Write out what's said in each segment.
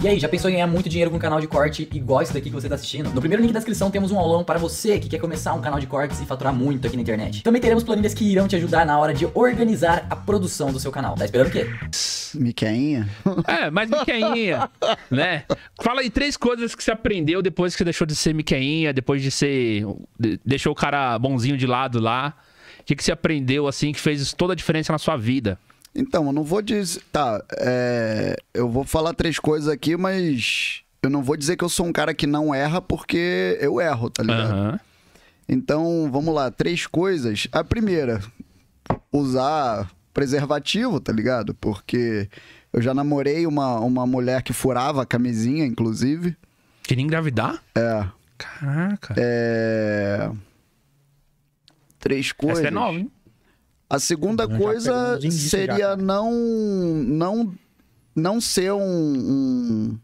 E aí, já pensou em ganhar muito dinheiro com um canal de corte igual esse daqui que você está assistindo? No primeiro link da descrição temos um aulão para você que quer começar um canal de cortes e faturar muito aqui na internet. Também teremos planilhas que irão te ajudar na hora de organizar a produção do seu canal. Tá esperando o quê? Miquinha. É, mais Miquinha, né? Fala aí três coisas que você aprendeu depois que você deixou de ser Miquinha, depois de ser... deixou o cara bonzinho de lado lá. O que, que você aprendeu, assim, que fez toda a diferença na sua vida? Então, eu não vou dizer. Tá, é... eu vou falar três coisas aqui, mas eu não vou dizer que eu sou um cara que não erra, porque eu erro, tá ligado? Uhum. Então, vamos lá, três coisas. A primeira, usar preservativo, tá ligado? Porque eu já namorei uma, uma mulher que furava a camisinha, inclusive. Queria engravidar? É. Caraca. É. Três coisas. Essa é nova, hein? A segunda então, coisa seria já, não, não, não ser um, um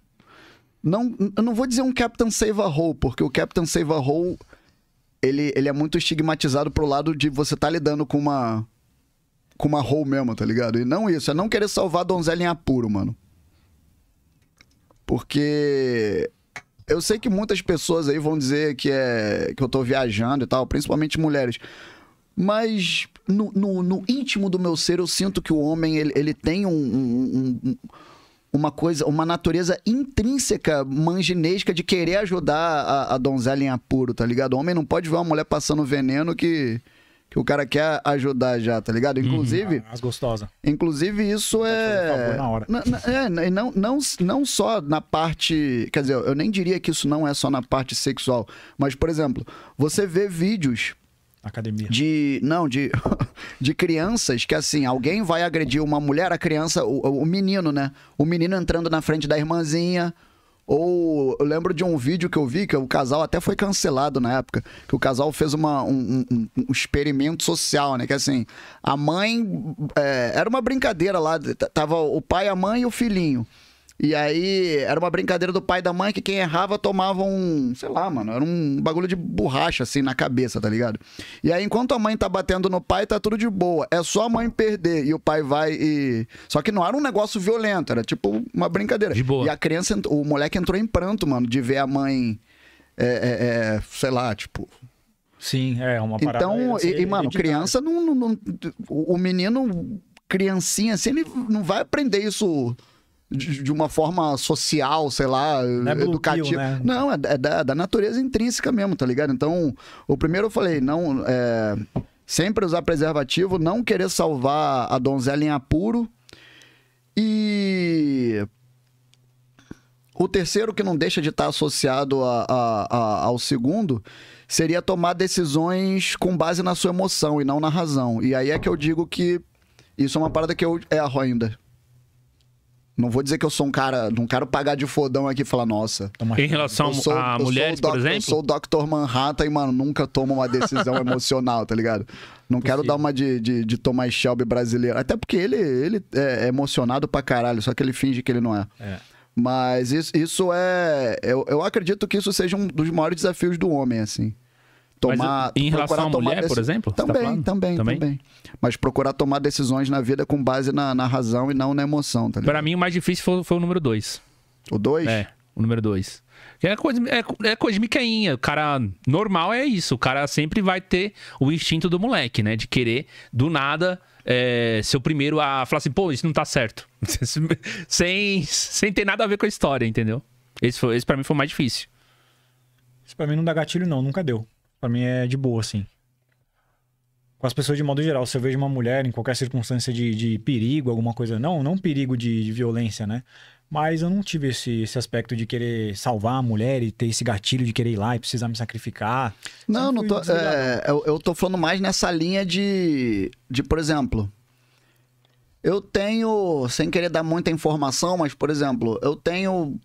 não, eu não vou dizer um Captain Save a Hole, porque o Captain Save a Hole ele, ele é muito estigmatizado pro lado de você tá lidando com uma com uma hole mesmo, tá ligado? E não isso, é não querer salvar a donzela em apuro, mano. Porque eu sei que muitas pessoas aí vão dizer que é que eu tô viajando e tal, principalmente mulheres. Mas no, no, no, íntimo do meu ser, eu sinto que o homem ele, ele tem um, um, um uma coisa, uma natureza intrínseca manginesca de querer ajudar a, a, donzela em apuro, tá ligado? O homem não pode ver uma mulher passando veneno que, que o cara quer ajudar já, tá ligado? Uhum. Inclusive. Hum, as gostosas. Inclusive, isso é, é. Na hora. é, não, não, não só na parte. Quer dizer, eu nem diria que isso não é só na parte sexual. Mas, por exemplo, você vê vídeos Academia. De. Não, de. de crianças que, assim, alguém vai agredir uma mulher, a criança, o, o menino, né? O menino entrando na frente da irmãzinha. Ou eu lembro de um vídeo que eu vi que o casal até foi cancelado na época. Que o casal fez uma, um, um, um experimento social, né? Que assim, a mãe. É, era uma brincadeira lá. Tava o pai, a mãe e o filhinho. E aí era uma brincadeira do pai e da mãe que quem errava tomava um, sei lá, mano, era um bagulho de borracha assim na cabeça, tá ligado? E aí enquanto a mãe tá batendo no pai, tá tudo de boa. É só a mãe perder e o pai vai e Só que não era um negócio violento, era tipo uma brincadeira. De boa. E a criança, o moleque entrou em pranto, mano, de ver a mãe é, é, é sei lá, tipo, Sim, é uma parada. Então, e, e, mano, criança não, não, não, O menino, criancinha assim, ele não vai aprender isso de, de uma forma social, sei lá, não é educativa. né? Não, é, é da, é da, natureza intrínseca mesmo, tá ligado? Então, o primeiro eu falei, não. É, sempre usar preservativo, não querer salvar a donzela em apuro. E. O terceiro, que não deixa de estar associado a, a, a, ao segundo, seria tomar decisões com base na sua emoção e não na razão. E aí é que eu digo que isso é uma parada que eu erro é ainda. Não vou dizer que eu sou um cara. Não quero pagar de fodão aqui e falar, nossa. Em relação sou, a mulheres, por exemplo? Eu sou o Dr. Manhattan e, mano, nunca tomo uma decisão emocional, tá ligado? Não Possível. quero dar uma de, de, de Thomas Shelby brasileiro. Até porque ele, ele é, é emocionado pra caralho, só que ele finge que ele não é. É. Mas isso, isso é. Eu, eu acredito que isso seja um dos maiores desafios do homem, assim tomar. Mas, em relação à mulher, dec... por exemplo? Tá também, tá também, também, também, Mas procurar tomar decisões na vida com base na, na razão e não na emoção, tá Para mim, o mais difícil foi, foi o número 2. O 2? É, o número 2. É coisa, é, é coisa de miquinha. O cara normal é isso. O cara sempre vai ter o instinto do moleque, né? De querer, do nada, é, ser o primeiro a falar assim, pô, isso não tá certo. sem, sem ter nada a ver com a história, entendeu? Esse, foi, esse pra mim foi o mais difícil. Isso pra mim não dá gatilho, não. Nunca deu. Pra mim é de boa, assim. Com as pessoas de modo geral, se eu vejo uma mulher em qualquer circunstância de, de perigo, alguma coisa, não, não perigo de, de violência, né? Mas eu não tive esse, esse aspecto de querer salvar a mulher e ter esse gatilho de querer ir lá e precisar me sacrificar. Não, não tô, é, eu, eu tô falando mais nessa linha de, de, por exemplo, eu tenho, sem querer dar muita informação, mas, por exemplo, eu tenho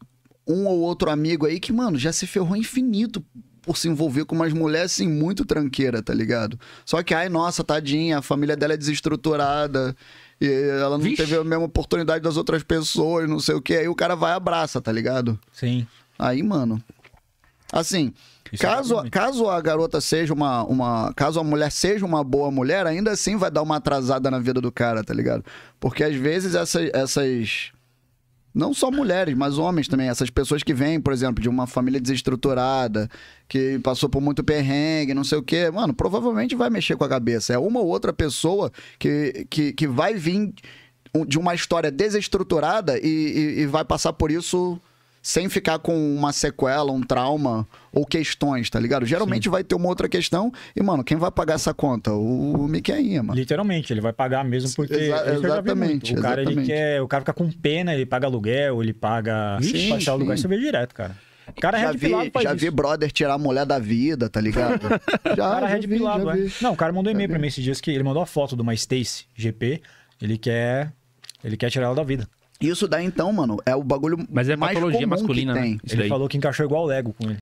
um ou outro amigo aí que, mano, já se ferrou infinito por se envolver com umas mulheres, assim, muito tranqueira, tá ligado? Só que, ai, nossa, tadinha, a família dela é desestruturada. E ela não Vixe. teve a mesma oportunidade das outras pessoas, não sei o que. Aí o cara vai e abraça, tá ligado? Sim. Aí, mano. Assim, é caso, caso a garota seja uma, uma. Caso a mulher seja uma boa mulher, ainda assim vai dar uma atrasada na vida do cara, tá ligado? Porque às vezes essas não só mulheres, mas homens também. Essas pessoas que vêm, por exemplo, de uma família desestruturada, que passou por muito perrengue, não sei o quê. Mano, provavelmente vai mexer com a cabeça. É uma ou outra pessoa que, que, que vai vir de uma história desestruturada e, e, e vai passar por isso sem ficar com uma sequela, um trauma ou questões, tá ligado? Geralmente Sim. vai ter uma outra questão e, mano, quem vai pagar essa conta? O, o mano. Literalmente, ele vai pagar mesmo porque... Exa é exatamente, O cara, exatamente. ele quer... O cara fica com pena, ele paga aluguel, ele paga... Sim. baixar o aluguel, isso vê direto, cara. O cara é já é vi, já isso. vi brother tirar a mulher da vida, tá ligado? já, o cara é já, é vi, já vi. Não, o cara mandou um e-mail pra mim esses dias que ele mandou a foto de uma Stacy GP, ele quer... Ele quer tirar ela da vida. Isso daí, então, mano, é o bagulho Mas é mais patologia comum masculina, que né? tem. né? Ele falou que encaixou igual o Lego com ele.